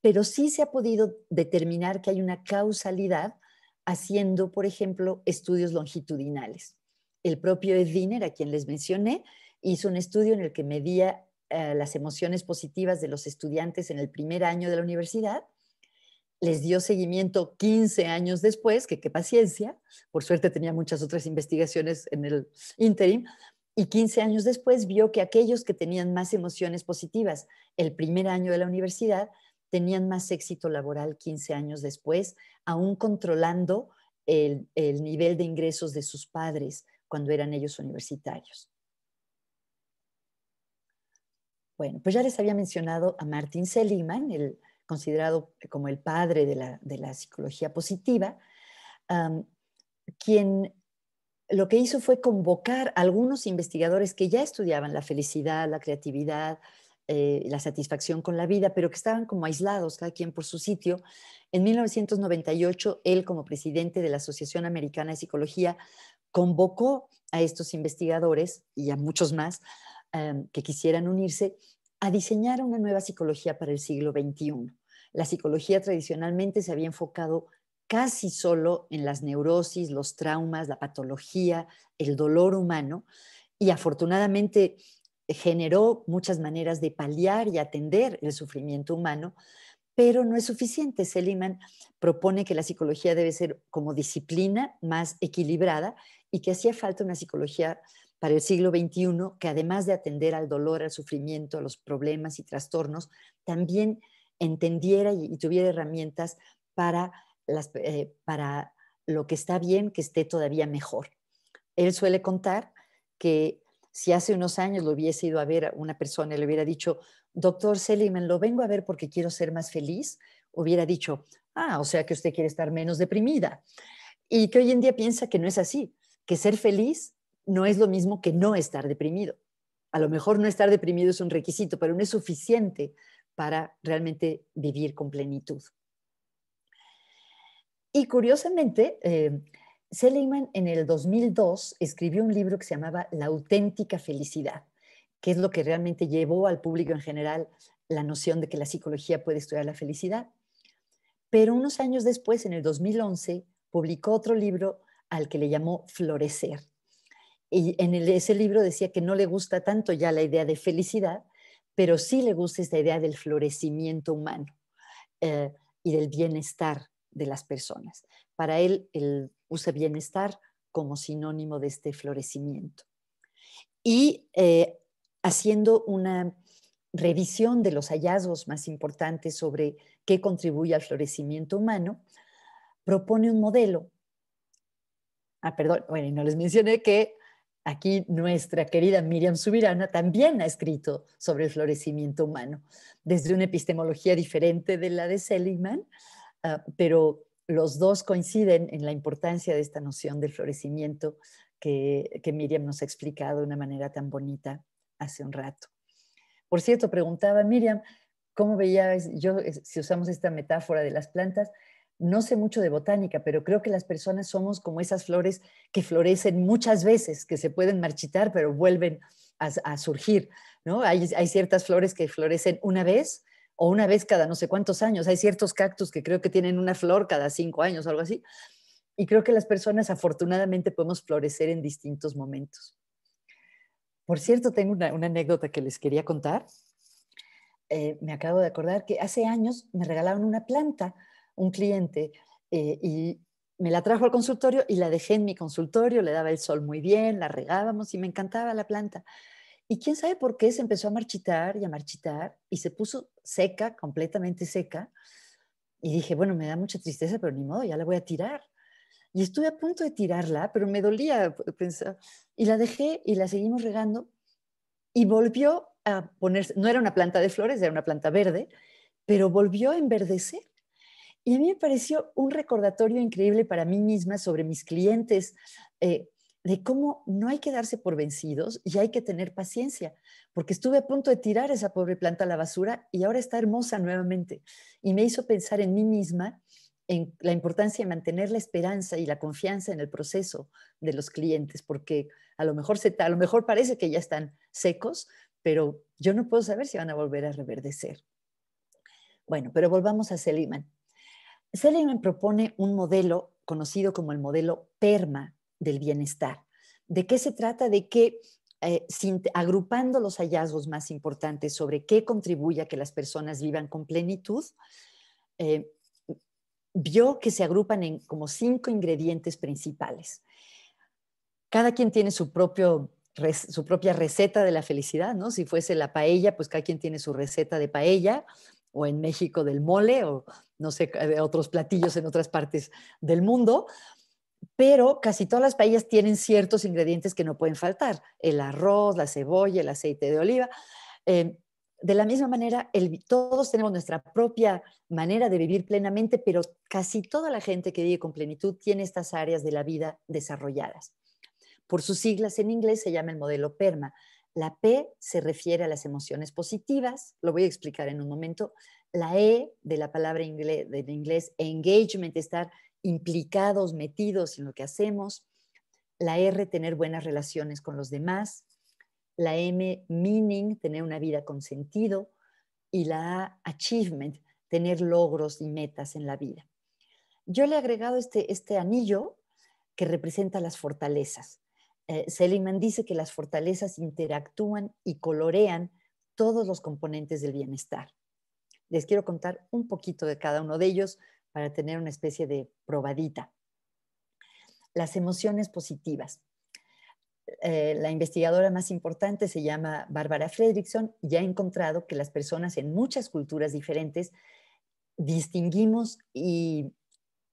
pero sí se ha podido determinar que hay una causalidad haciendo, por ejemplo, estudios longitudinales. El propio Ed Diner, a quien les mencioné, hizo un estudio en el que medía eh, las emociones positivas de los estudiantes en el primer año de la universidad les dio seguimiento 15 años después, que qué paciencia, por suerte tenía muchas otras investigaciones en el interim, y 15 años después vio que aquellos que tenían más emociones positivas el primer año de la universidad tenían más éxito laboral 15 años después, aún controlando el, nivel de ingresos de sus padres cuando eran ellos universitarios. Bueno, pues ya les había mencionado a Martin Seligman, el considerado eh, como el padre de la, psicología positiva, quien lo que hizo fue convocar a algunos investigadores que ya estudiaban la felicidad, la creatividad, eh, la satisfacción con la vida, pero que estaban como aislados, cada quien por su sitio. En 1998, él como presidente de la Asociación Americana de Psicología convocó a estos investigadores y a muchos más que quisieran unirse a diseñar una nueva psicología para el siglo XXI. La psicología tradicionalmente se había enfocado casi solo en las neurosis, los traumas, la patología, el dolor humano, y afortunadamente generó muchas maneras de paliar y atender el sufrimiento humano, pero no es suficiente. Seliman propone que la psicología debe ser como disciplina más equilibrada y que hacía falta una psicología para el siglo XXI, que además de atender al dolor, al sufrimiento, a los problemas y trastornos, también entendiera y, tuviera herramientas eh, para, lo que está bien, que esté todavía mejor. Él suele contar que si hace unos años lo hubiese ido a ver a una persona y le hubiera dicho, doctor Seligman, lo vengo a ver porque quiero ser más feliz, hubiera dicho, ah, o sea que usted quiere estar menos deprimida. Y que hoy en día piensa que no es así, que ser feliz no es lo mismo que no estar deprimido. A lo mejor no estar deprimido es un requisito, pero no es suficiente para realmente vivir con plenitud. Y curiosamente, eh, Seligman en el 2002 escribió un libro que se llamaba La auténtica felicidad, que es lo que realmente llevó al público en general la noción de que la psicología puede estudiar la felicidad. Pero unos años después, en el 2011, publicó otro libro al que le llamó Florecer, y en ese libro decía que no le gusta tanto ya la idea de felicidad, pero sí le gusta esta idea del florecimiento humano eh, y del bienestar de las personas. Para él, él usa bienestar como sinónimo de este florecimiento. Y eh, haciendo una revisión de los hallazgos más importantes sobre qué contribuye al florecimiento humano, propone un modelo. Ah, perdón, bueno, y no les mencioné que Aquí nuestra querida Miriam Subirana también ha escrito sobre el florecimiento humano, desde una epistemología diferente de la de Seligman, ah, pero los dos coinciden en la importancia de esta noción del florecimiento que, Miriam nos ha explicado de una manera tan bonita hace un rato. Por cierto, preguntaba Miriam, ¿cómo veía yo, si usamos esta metáfora de las plantas, no sé mucho de botánica, pero creo que las personas somos como esas flores que florecen muchas veces, que se pueden marchitar, pero vuelven a, surgir, ¿no? Hay, ciertas flores que florecen una vez o una vez cada no sé cuántos años. Hay ciertos cactus que creo que tienen una flor cada cinco años o algo así. Y creo que las personas afortunadamente podemos florecer en distintos momentos. Por cierto, tengo una, anécdota que les quería contar. Eh, me acabo de acordar que hace años me regalaron una planta un cliente eh, y me la trajo al consultorio y la dejé en mi consultorio, le daba el sol muy bien, la regábamos y me encantaba la planta. Y quién sabe por qué se empezó a marchitar y a marchitar y se puso seca, completamente seca. Y dije, bueno, me da mucha tristeza, pero ni modo, ya la voy a tirar. Y estuve a punto de tirarla, pero me dolía pensar. Y la dejé y la seguimos regando y volvió a ponerse, no era una planta de flores, era una planta verde, pero volvió a enverdecer. Y a mí me pareció un recordatorio increíble para mí misma sobre mis clientes, eh, de cómo no hay que darse por vencidos y hay que tener paciencia, porque estuve a punto de tirar esa pobre planta a la basura y ahora está hermosa nuevamente. Y me hizo pensar en mí misma, en la importancia de mantener la esperanza y la confianza en el proceso de los clientes, porque a lo mejor, se, a lo mejor parece que ya están secos, pero yo no puedo saber si van a volver a reverdecer. Bueno, pero volvamos a Seligman. Seligman propone un modelo conocido como el modelo PERMA del bienestar. ¿De qué se trata? De que eh, agrupando los hallazgos más importantes sobre qué contribuye a que las personas vivan con plenitud, eh, vio que se agrupan en como cinco ingredientes principales. Cada quien tiene su, su propia receta de la felicidad, ¿no? Si fuese la paella, pues cada quien tiene su receta de paella, o en México del mole o no sé, eh, otros platillos en otras partes del mundo. Pero casi todas las paellas tienen ciertos ingredientes que no pueden faltar. El arroz, la cebolla, el aceite de oliva. Em, de la misma manera, todos tenemos nuestra propia manera de vivir plenamente, pero casi toda la gente que vive con plenitud tiene estas áreas de la vida desarrolladas. Por sus siglas en inglés se llama el modelo PERMA, la P se refiere a las emociones positivas, lo voy a explicar en un momento. La E de la palabra inglés, inglés engagement, estar implicados, metidos en lo que hacemos. La R, tener buenas relaciones con los demás. La M, meaning, tener una vida con sentido. Y la A, achievement, tener logros y metas en la vida. Yo le he agregado este, este anillo que representa las fortalezas. Eh, Seligman dice que las fortalezas interactúan y colorean todos los componentes del bienestar. Les quiero contar un poquito de cada uno de ellos para tener una especie de probadita. Las emociones positivas. Eh, la investigadora más importante se llama Bárbara Fredrickson y ha encontrado que las personas en muchas culturas diferentes distinguimos y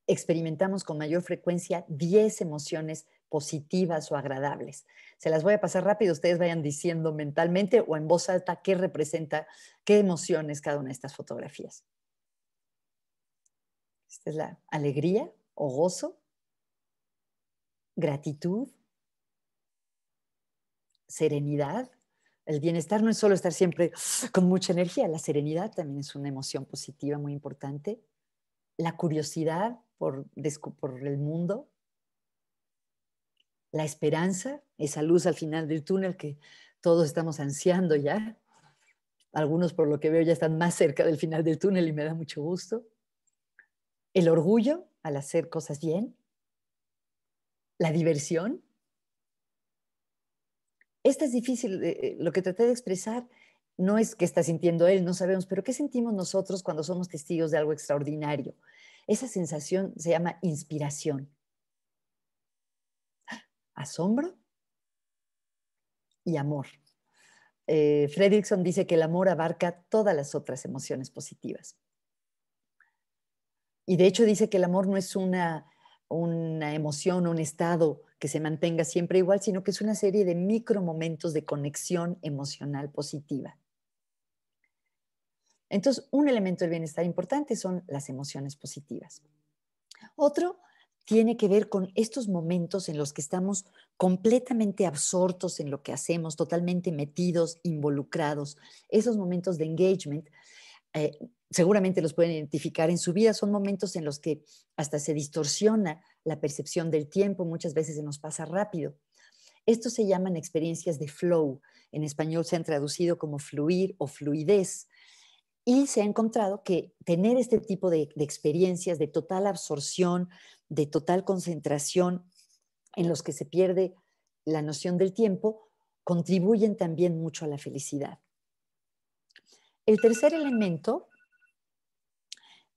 experimentamos con mayor frecuencia 10 emociones positivas o agradables. Se las voy a pasar rápido, ustedes vayan diciendo mentalmente o en voz alta qué representa, qué emociones cada una de estas fotografías. Esta es la alegría o gozo, gratitud, serenidad. El bienestar no es solo estar siempre con mucha energía, la serenidad también es una emoción positiva muy importante. La curiosidad por, por el mundo, la esperanza, esa luz al final del túnel que todos estamos ansiando ya. Algunos, por lo que veo, ya están más cerca del final del túnel y me da mucho gusto. El orgullo al hacer cosas bien. La diversión. Esta es difícil, eh, eh, lo que traté de expresar no es que está sintiendo él, no sabemos, pero ¿qué sentimos nosotros cuando somos testigos de algo extraordinario? Esa sensación se llama inspiración asombro y amor. Eh, Fredrickson dice que el amor abarca todas las otras emociones positivas. Y de hecho dice que el amor no es una, una emoción, un estado que se mantenga siempre igual, sino que es una serie de micro momentos de conexión emocional positiva. Entonces, un elemento del bienestar importante son las emociones positivas. Otro tiene que ver con estos momentos en los que estamos completamente absortos en lo que hacemos, totalmente metidos, involucrados. Esos momentos de engagement eh, seguramente los pueden identificar en su vida, son momentos en los que hasta se distorsiona la percepción del tiempo, muchas veces se nos pasa rápido. Estos se llaman experiencias de flow, en español se han traducido como fluir o fluidez. Y se ha encontrado que tener este tipo de, experiencias de total absorción, de total concentración, en los que se pierde la noción del tiempo, contribuyen también mucho a la felicidad. El tercer elemento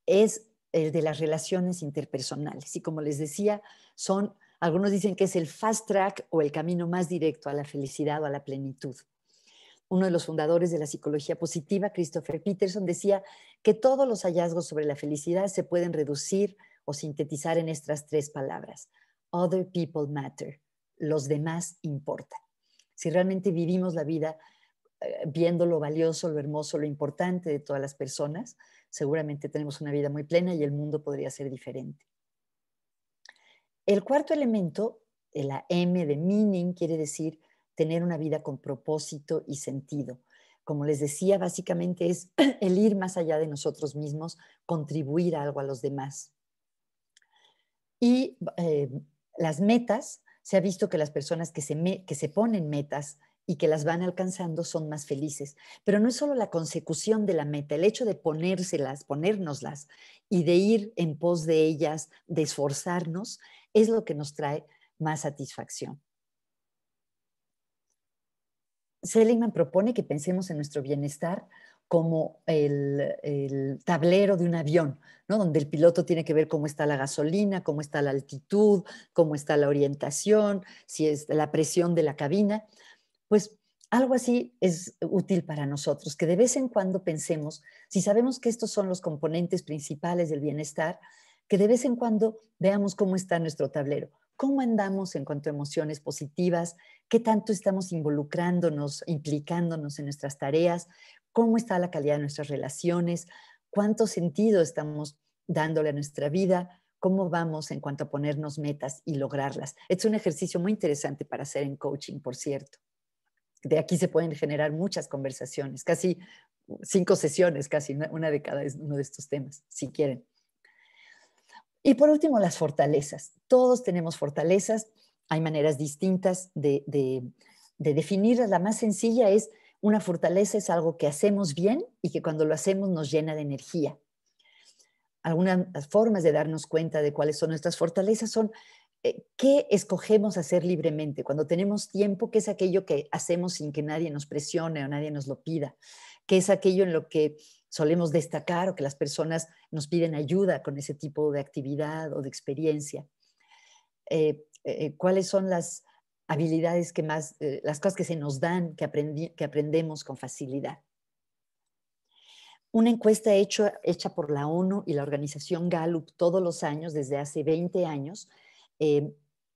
es el de las relaciones interpersonales. Y como les decía, son, algunos dicen que es el fast track o el camino más directo a la felicidad o a la plenitud uno de los fundadores de la psicología positiva, Christopher Peterson, decía que todos los hallazgos sobre la felicidad se pueden reducir o sintetizar en estas tres palabras. Other people matter. Los demás importan. Si realmente vivimos la vida eh, viendo lo valioso, lo hermoso, lo importante de todas las personas, seguramente tenemos una vida muy plena y el mundo podría ser diferente. El cuarto elemento, la M de meaning, quiere decir tener una vida con propósito y sentido. Como les decía, básicamente es el ir más allá de nosotros mismos, contribuir algo a los demás. Y eh, las metas, se ha visto que las personas que se, que se ponen metas y que las van alcanzando son más felices. Pero no es solo la consecución de la meta, el hecho de ponérselas, ponérnoslas y de ir en pos de ellas, de esforzarnos, es lo que nos trae más satisfacción. Seligman propone que pensemos en nuestro bienestar como el, tablero de un avión, donde el piloto tiene que ver cómo está la gasolina, cómo está la altitud, cómo está la orientación, si es la presión de la cabina. Pues algo así es útil para nosotros, que de vez en cuando pensemos, si sabemos que estos son los componentes principales del bienestar, que de vez en cuando veamos cómo está nuestro tablero cómo andamos en cuanto a emociones positivas, qué tanto estamos involucrándonos, implicándonos en nuestras tareas, cómo está la calidad de nuestras relaciones, cuánto sentido estamos dándole a nuestra vida, cómo vamos en cuanto a ponernos metas y lograrlas. Es un ejercicio muy interesante para hacer en coaching, por cierto. De aquí se pueden generar muchas conversaciones, casi cinco sesiones, casi una, de cada uno de estos temas, si quieren. Y por último, las fortalezas. Todos tenemos fortalezas, hay maneras distintas de, definirlas. La más sencilla es una fortaleza es algo que hacemos bien y que cuando lo hacemos nos llena de energía. Algunas formas de darnos cuenta de cuáles son nuestras fortalezas son eh, qué escogemos hacer libremente cuando tenemos tiempo, qué es aquello que hacemos sin que nadie nos presione o nadie nos lo pida, qué es aquello en lo que solemos destacar o que las personas nos piden ayuda con ese tipo de actividad o de experiencia. Eh, eh, ¿Cuáles son las habilidades que más, eh, las cosas que se nos dan, que, aprendemos con facilidad? Una encuesta hecha por la ONU y la organización Gallup todos los años, desde hace 20 años,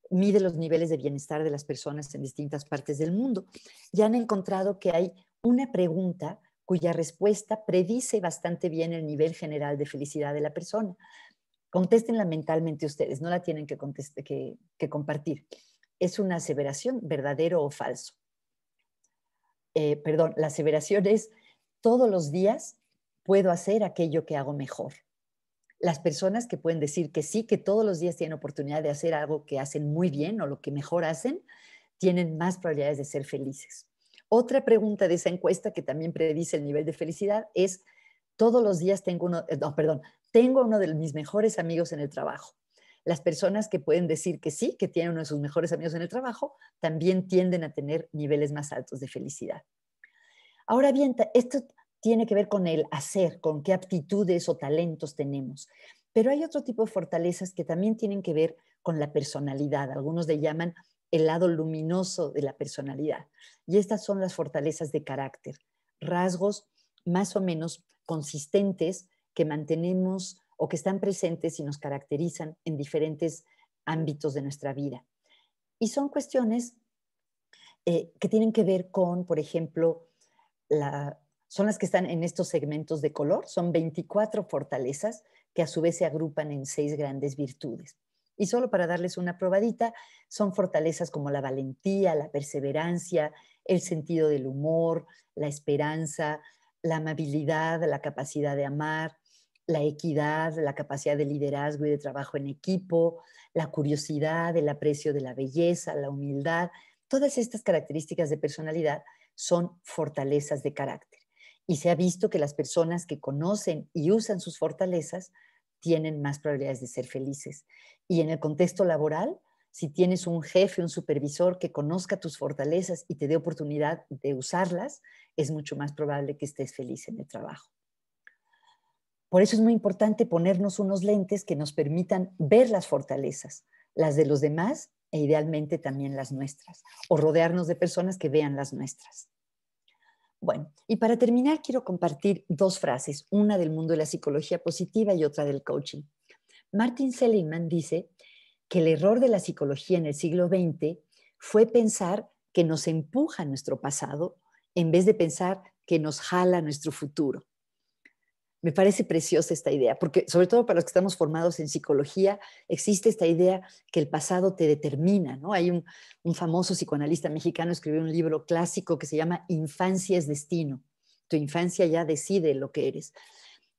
mide los niveles de bienestar de las personas en distintas partes del mundo. Y han encontrado que hay una pregunta cuya respuesta predice bastante bien el nivel general de felicidad de la persona. Contéstenla mentalmente ustedes, no la tienen que, que, compartir. Es una aseveración, verdadero o falso. Eh, perdón, la aseveración es, todos los días puedo hacer aquello que hago mejor. Las personas que pueden decir que sí, que todos los días tienen oportunidad de hacer algo que hacen muy bien o lo que mejor hacen, tienen más probabilidades de ser felices. Otra pregunta de esa encuesta que también predice el nivel de felicidad es, todos los días tengo uno, eh, no, perdón, tengo uno de mis mejores amigos en el trabajo. Las personas que pueden decir que sí, que tienen uno de sus mejores amigos en el trabajo, también tienden a tener niveles más altos de felicidad. Ahora bien, esto tiene que ver con el hacer, con qué aptitudes o talentos tenemos. Pero hay otro tipo de fortalezas que también tienen que ver con la personalidad. Algunos le llaman el lado luminoso de la personalidad. Y estas son las fortalezas de carácter, rasgos más o menos consistentes que mantenemos o que están presentes y nos caracterizan en diferentes ámbitos de nuestra vida. Y son cuestiones eh, que tienen que ver con, por ejemplo, son las que están en estos segmentos de color, son 24 fortalezas que a su vez se agrupan en seis grandes virtudes. Y solo para darles una probadita, son fortalezas como la valentía, la perseverancia, el sentido del humor, la esperanza, la amabilidad, la capacidad de amar, la equidad, la capacidad de liderazgo y de trabajo en equipo, la curiosidad, el aprecio de la belleza, la humildad. Todas estas características de personalidad son fortalezas de carácter. Y se ha visto que las personas que conocen y usan sus fortalezas tienen más probabilidades de ser felices. Y en el contexto laboral, si tienes un jefe, un supervisor que conozca tus fortalezas y te dé oportunidad de usarlas, es mucho más probable que estés feliz en el trabajo. Por eso es muy importante ponernos unos lentes que nos permitan ver las fortalezas, las de los demás e idealmente también las nuestras, o rodearnos de personas que vean las nuestras. Bueno, y para terminar quiero compartir dos frases, una del mundo de la psicología positiva y otra del coaching. Martin Seligman dice que el error de la psicología en el siglo XX fue pensar que nos empuja nuestro pasado en vez de pensar que nos jala nuestro futuro. Me parece preciosa esta idea, porque sobre todo para los que estamos formados en psicología, existe esta idea que el pasado te determina, ¿no? Hay un, famoso psicoanalista mexicano escribió un libro clásico que se llama Infancia es destino. Tu infancia ya decide lo que eres.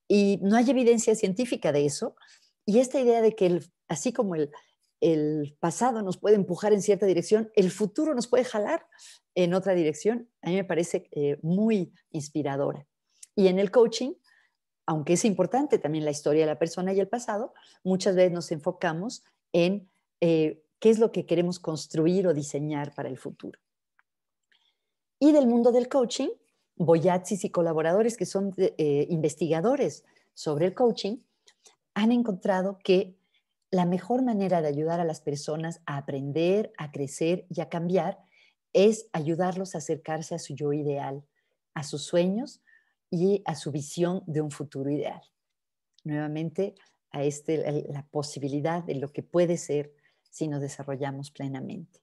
Y no hay evidencia científica de eso. Y esta idea de que así como el, pasado nos puede empujar en cierta dirección, el futuro nos puede jalar en otra dirección, a mí me parece eh, muy inspiradora. Y en el coaching aunque es importante también la historia de la persona y el pasado, muchas veces nos enfocamos en eh, qué es lo que queremos construir o diseñar para el futuro. Y del mundo del coaching, Boyatzis y colaboradores que son eh, eh, investigadores sobre el coaching han encontrado que la mejor manera de ayudar a las personas a aprender, a crecer y a cambiar es ayudarlos a acercarse a su yo ideal, a sus sueños, y a su visión de un futuro ideal. Nuevamente, a este, la posibilidad de lo que puede ser si nos desarrollamos plenamente.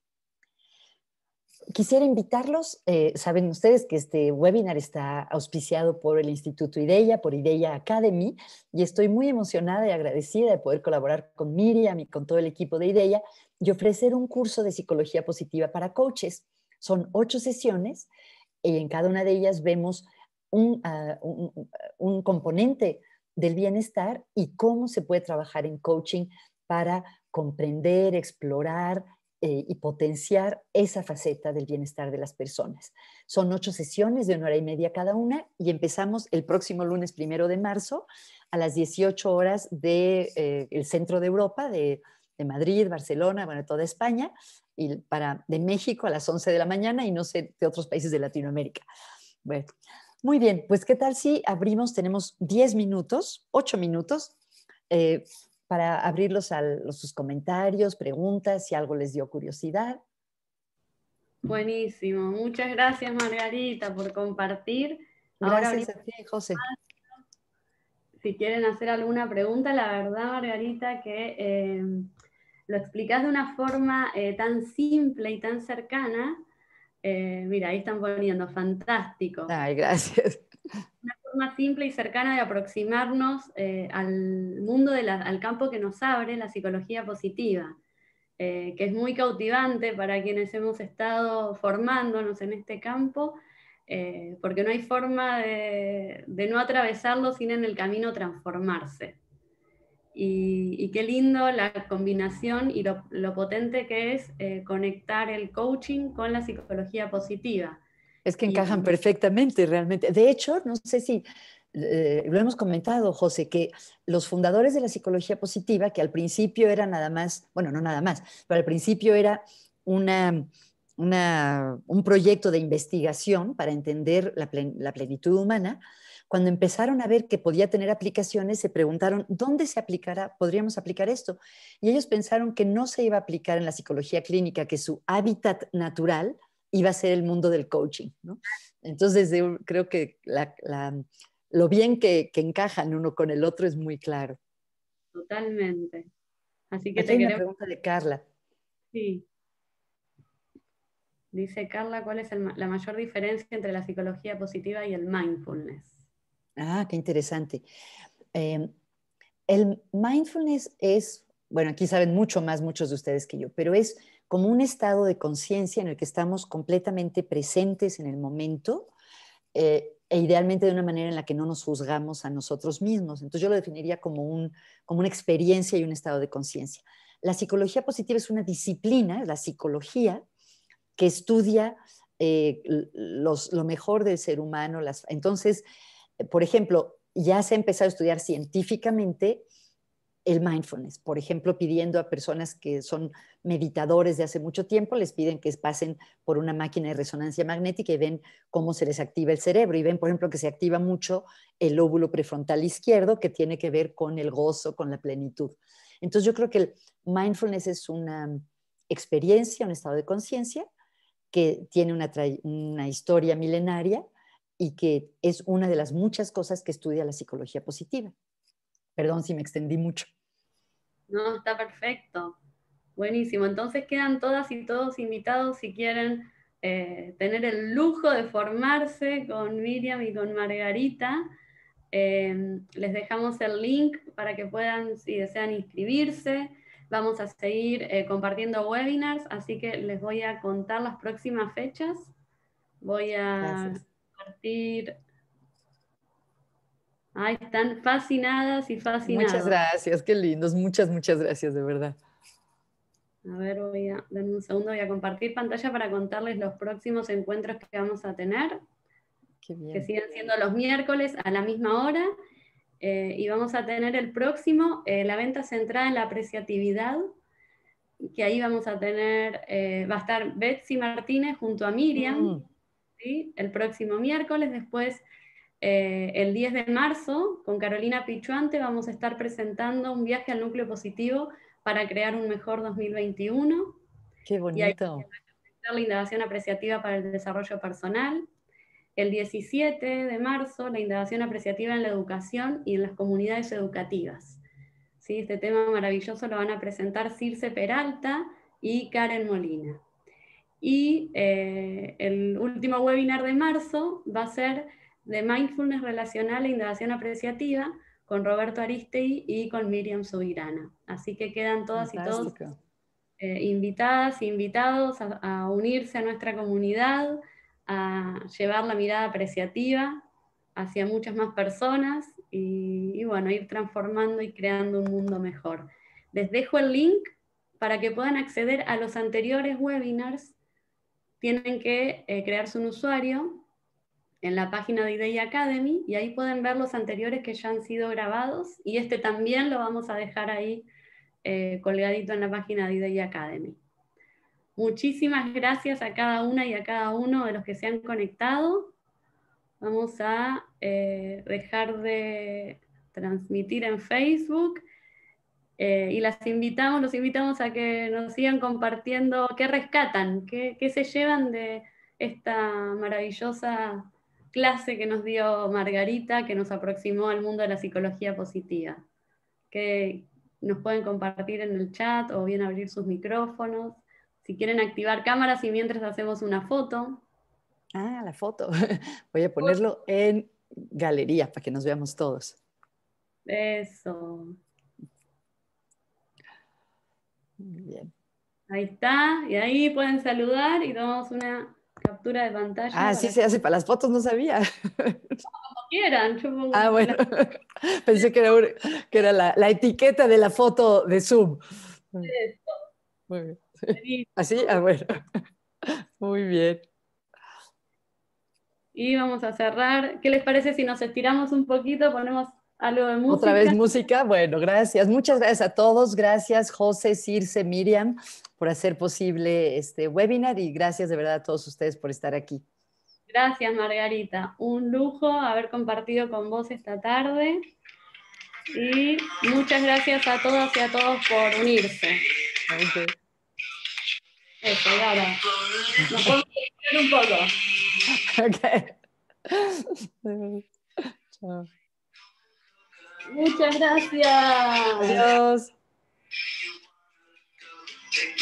Quisiera invitarlos, eh, saben ustedes que este webinar está auspiciado por el Instituto IDEA, por IDEA Academy, y estoy muy emocionada y agradecida de poder colaborar con Miriam y con todo el equipo de IDEA y ofrecer un curso de psicología positiva para coaches. Son ocho sesiones y en cada una de ellas vemos Ah, un, un, componente del bienestar y cómo se puede trabajar en coaching para comprender, explorar eh, y potenciar esa faceta del bienestar de las personas. Son ocho sesiones de una hora y media cada una y empezamos el próximo lunes primero de marzo a las 18 horas del de, eh, el centro de Europa, de, Madrid, Barcelona, bueno, toda España, y para, de México a las 11 de la mañana y no sé de otros países de Latinoamérica. Bueno, muy bien, pues qué tal si abrimos, tenemos 10 minutos, 8 minutos, eh, para abrirlos a sus comentarios, preguntas, si algo les dio curiosidad. Buenísimo, muchas gracias Margarita por compartir. Gracias a ti, José. Si quieren hacer alguna pregunta, la verdad Margarita que eh, lo explicas de una forma eh, tan simple y tan cercana eh, mira, ahí están poniendo, fantástico. Ay, gracias. Una forma simple y cercana de aproximarnos eh, al mundo, al campo que nos abre la psicología positiva, eh, que es muy cautivante para quienes hemos estado formándonos en este campo, porque no hay forma de, de no atravesarlo sin en el camino transformarse. Y, qué lindo la combinación y lo, potente que es eh, conectar el coaching con la psicología positiva. Es que encajan perfectamente, realmente. De hecho, no sé si eh, lo hemos comentado, José, que los fundadores de la psicología positiva, que al principio era nada más, bueno, no nada más, pero al principio era una, un proyecto de investigación para entender la plenitud humana, cuando empezaron a ver que podía tener aplicaciones, se preguntaron, ¿dónde se aplicará? ¿Podríamos aplicar esto? Y ellos pensaron que no se iba a aplicar en la psicología clínica, que su hábitat natural iba a ser el mundo del coaching. Entonces, creo que lo bien que, encajan uno con el otro es muy claro. Totalmente. Así que te una pregunta de Carla. Sí. Dice Carla, ¿cuál es la mayor diferencia entre la psicología positiva y el mindfulness? Ah, qué interesante. Em, el mindfulness es, bueno, aquí saben mucho más muchos de ustedes que yo, pero es como un estado de conciencia en el que estamos completamente presentes en el momento eh, e idealmente de una manera en la que no nos juzgamos a nosotros mismos. Entonces yo lo definiría como, como una experiencia y un estado de conciencia. La psicología positiva es una disciplina, la psicología, que estudia eh, los, lo mejor del ser humano. entonces, por ejemplo, ya se ha empezado a estudiar científicamente el mindfulness. Por ejemplo, pidiendo a personas que son meditadores de hace mucho tiempo, les piden que pasen por una máquina de resonancia magnética y ven cómo se les activa el cerebro. Y ven, por ejemplo, que se activa mucho el lóbulo prefrontal izquierdo, que tiene que ver con el gozo, con la plenitud. Entonces yo creo que el mindfulness es una experiencia, un estado de conciencia que tiene una historia milenaria y que es una de las muchas cosas que estudia la psicología positiva. Perdón si me extendí mucho. No, está perfecto. Buenísimo. Entonces quedan todas y todos invitados si quieren eh, tener el lujo de formarse con Miriam y con Margarita. Eh, les dejamos el link para que puedan, si desean, inscribirse. Vamos a seguir eh, compartiendo webinars, así que les voy a contar las próximas fechas. Voy a están fascinadas y fascinadas. Muchas gracias, qué lindos. Muchas, muchas gracias, de verdad. A ver, voy a, dar un segundo, voy a compartir pantalla para contarles los próximos encuentros que vamos a tener. Que siguen siendo los miércoles a la misma hora. Eh, y vamos a tener el próximo, eh, la venta centrada en la apreciatividad, que ahí vamos a tener, eh, va a estar Betsy Martínez junto a Miriam. Mm el próximo miércoles. Después, eh, el 10 de marzo, con Carolina Pichuante, vamos a estar presentando un viaje al núcleo positivo para crear un mejor 2021. Qué bonito. la innovación apreciativa para el desarrollo personal. El 17 de marzo, la indagación apreciativa en la educación y en las comunidades educativas. ¿Sí? Este tema maravilloso lo van a presentar Circe Peralta y Karen Molina. Y eh, el último webinar de marzo va a ser de mindfulness relacional e innovación apreciativa con Roberto Aristei y con Miriam Subirana. Así que quedan todas y todos eh, invitadas e invitados a, unirse a nuestra comunidad, a llevar la mirada apreciativa hacia muchas más personas y, y bueno, ir transformando y creando un mundo mejor. Les dejo el link para que puedan acceder a los anteriores webinars tienen que eh, crearse un usuario en la página de Idea Academy y ahí pueden ver los anteriores que ya han sido grabados y este también lo vamos a dejar ahí eh, colgadito en la página de Idea Academy. Muchísimas gracias a cada una y a cada uno de los que se han conectado. Vamos a eh, dejar de transmitir en Facebook. Eh, y las invitamos, los invitamos a que nos sigan compartiendo qué rescatan, qué, qué se llevan de esta maravillosa clase que nos dio Margarita, que nos aproximó al mundo de la psicología positiva. Que nos pueden compartir en el chat o bien abrir sus micrófonos. Si quieren activar cámaras y mientras hacemos una foto. Ah, la foto. Voy a ponerlo en galería para que nos veamos todos. Eso. Bien. Ahí está, y ahí pueden saludar y tomamos una captura de pantalla. Ah, sí, se hace ah, para las fotos, no sabía. como quieran. ah, bueno. Pensé que era, la, etiqueta de la foto de Zoom. Muy bien. ¿Así? Ah, ah, bueno. Muy bien. Y vamos a cerrar. ¿Qué les parece si nos estiramos un poquito? Ponemos algo de música. Otra vez música. Bueno, gracias. Muchas gracias a todos. Gracias José, Circe, Miriam por hacer posible este webinar y gracias de verdad a todos ustedes por estar aquí. Gracias Margarita. Un lujo haber compartido con vos esta tarde y muchas gracias a todas y a todos por unirse. Okay. Eso, nos un poco. Chao. Muchas gracias. Adiós.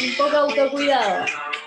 Un poco autocuidado.